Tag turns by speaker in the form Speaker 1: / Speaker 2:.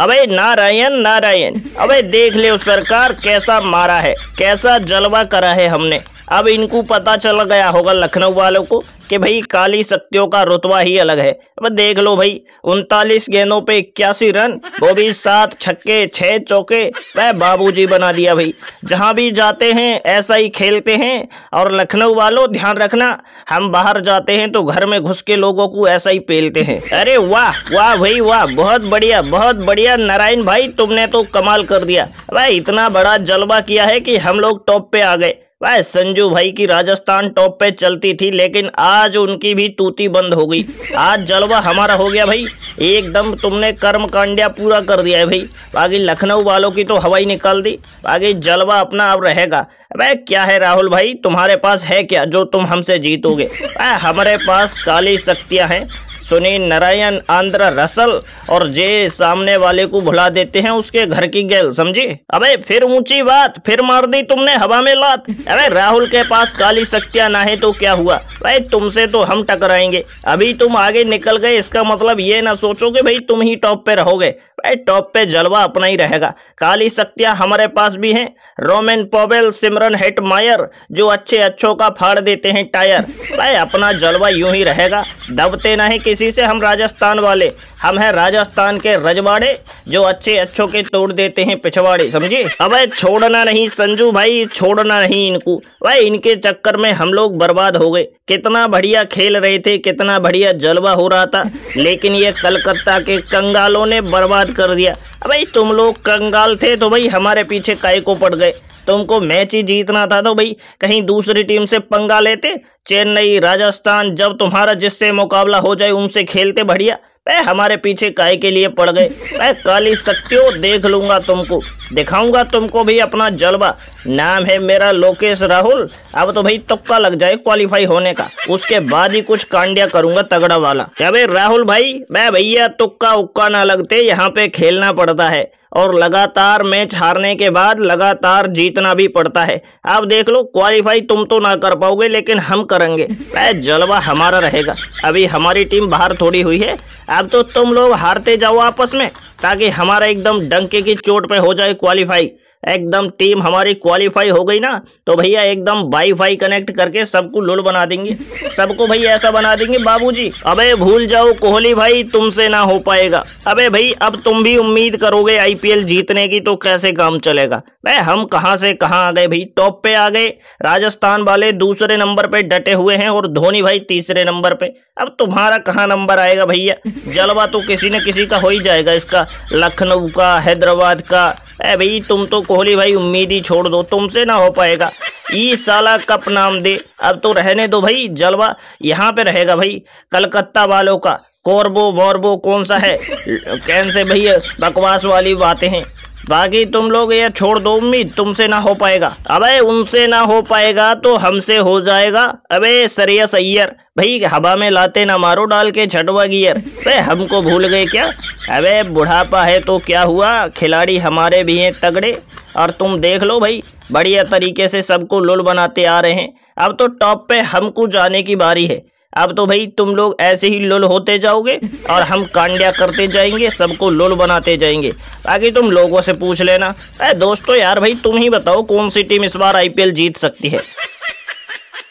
Speaker 1: अबे नारायण नारायण अबे देख ले सरकार कैसा मारा है कैसा जलवा करा है हमने अब इनको पता चल गया होगा लखनऊ वालों को कि भाई काली शक्तियों का रुतवा ही अलग है अब देख लो भाई उनतालीस गेंदों पे इक्यासी रन वो भी सात छक्के छः चौके वह बाबूजी बना दिया भाई जहाँ भी जाते हैं ऐसा ही खेलते हैं और लखनऊ वालों ध्यान रखना हम बाहर जाते हैं तो घर में घुस के लोगों को ऐसा ही पेलते हैं अरे वाह वाह भाई वाह बहुत बढ़िया बहुत बढ़िया नारायण भाई तुमने तो कमाल कर दिया भाई इतना बड़ा जलवा किया है कि हम लोग टॉप पे आ गए वह संजू भाई की राजस्थान टॉप पे चलती थी लेकिन आज उनकी भी तूती बंद हो गई आज जलवा हमारा हो गया भाई एकदम तुमने कर्म कांड्या पूरा कर दिया है भाई बाकी लखनऊ वालों की तो हवाई निकाल दी बाकी जलवा अपना अब रहेगा वह क्या है राहुल भाई तुम्हारे पास है क्या जो तुम हमसे जीतोगे वह हमारे पास काली शक्तियाँ हैं सुनील नारायण आंध्र रसल और जे सामने वाले को भुला देते हैं उसके घर की गैल समझी अबे फिर ऊंची बात फिर मार दी तुमने हवा में लात अरे राहुल के पास काली शक्तियाँ ना है तो क्या हुआ भाई तुमसे तो हम टकराएंगे अभी तुम आगे निकल गए इसका मतलब ये ना सोचो कि भाई तुम ही टॉप पे रहोगे भाई टॉप पे जलवा अपना ही रहेगा काली शक्तियाँ हमारे पास भी हैं रोमेन पोबेल सिमरन हेट मायर जो अच्छे अच्छों का फाड़ देते हैं टायर भाई अपना जलवा यूं ही रहेगा दबते ना है कि इसी से हम राजस्थान वाले हम हैं राजस्थान के रजवाड़े जो अच्छे अच्छों के तोड़ देते हैं पिछवाड़े समझे अब छोड़ना नहीं संजू भाई छोड़ना नहीं इनको भाई इनके चक्कर में हम लोग बर्बाद हो गए कितना बढ़िया खेल रहे थे कितना बढ़िया जलवा हो रहा था लेकिन ये कलकत्ता के कंगालों ने बर्बाद कर दिया भाई तुम लोग कंगाल थे तो भाई हमारे पीछे काय को पड़ गए तुमको मैच ही जीतना था तो भाई कहीं दूसरी टीम से पंगा लेते चेन्नई राजस्थान जब तुम्हारा जिससे मुकाबला हो जाए उनसे खेलते बढ़िया वह हमारे पीछे काय के लिए पड़ गए वह काली सत्यो देख लूंगा तुमको दिखाऊंगा तुमको भी अपना जलवा नाम है मेरा लोकेश राहुल अब तो भाई तुक्का लग जाए क्वालिफाई होने का उसके बाद ही कुछ कांडिया करूंगा तगड़ा वाला क्या भाई राहुल भाई मैं भैया तुक्का उक्का ना लगते यहाँ पे खेलना पड़ता है और लगातार मैच हारने के बाद लगातार जीतना भी पड़ता है आप देख लो क्वालिफाई तुम तो ना कर पाओगे लेकिन हम करेंगे जलवा हमारा रहेगा अभी हमारी टीम बाहर थोड़ी हुई है अब तो तुम लोग हारते जाओ आपस में ताकि हमारा एकदम डंके की चोट पे हो जाए क्वालिफाई एकदम टीम हमारी क्वालिफाई हो गई ना तो भैया एकदम वाईफाई कनेक्ट करके सबको लुल बना देंगे सबको भैया ऐसा बना देंगे बाबूजी अबे भूल जाओ कोहली भाई तुमसे ना हो पाएगा अबे भाई अब तुम भी उम्मीद करोगे आईपीएल जीतने की तो कैसे काम चलेगा भाई हम कहां से कहां आ गए भाई टॉप पे आ गए राजस्थान वाले दूसरे नंबर पे डटे हुए हैं और धोनी भाई तीसरे नंबर पे अब तुम्हारा कहाँ नंबर आएगा भैया जलवा तो किसी न किसी का हो ही जाएगा इसका लखनऊ का हैदराबाद का अरे भाई तुम तो कोहली भाई उम्मीद ही छोड़ दो तुमसे ना हो पाएगा ई साला कप नाम दे अब तो रहने दो भाई जलवा यहाँ पे रहेगा भाई कलकत्ता वालों का कोरबो बोरबो कौन सा है कैन से भैया बकवास वाली बातें हैं बाकी तुम लोग ये छोड़ दो उम्मीद तुमसे ना हो पाएगा अबे उनसे ना हो पाएगा तो हमसे हो जाएगा अबे सरिया सैयर भाई हवा में लाते ना मारो डाल के छटवा गियर अरे हमको भूल गए क्या अबे बुढ़ापा है तो क्या हुआ खिलाड़ी हमारे भी हैं तगड़े और तुम देख लो भाई बढ़िया तरीके से सबको लुल बनाते आ रहे हैं अब तो टॉप पे हमको जाने की बारी है अब तो भाई तुम लोग ऐसे ही लुल होते जाओगे और हम कांड्या करते जाएंगे सबको लुल बनाते जाएंगे बाकी तुम लोगों से पूछ लेना अरे दोस्तों यार भाई तुम ही बताओ कौन सी टीम इस बार आईपीएल जीत सकती है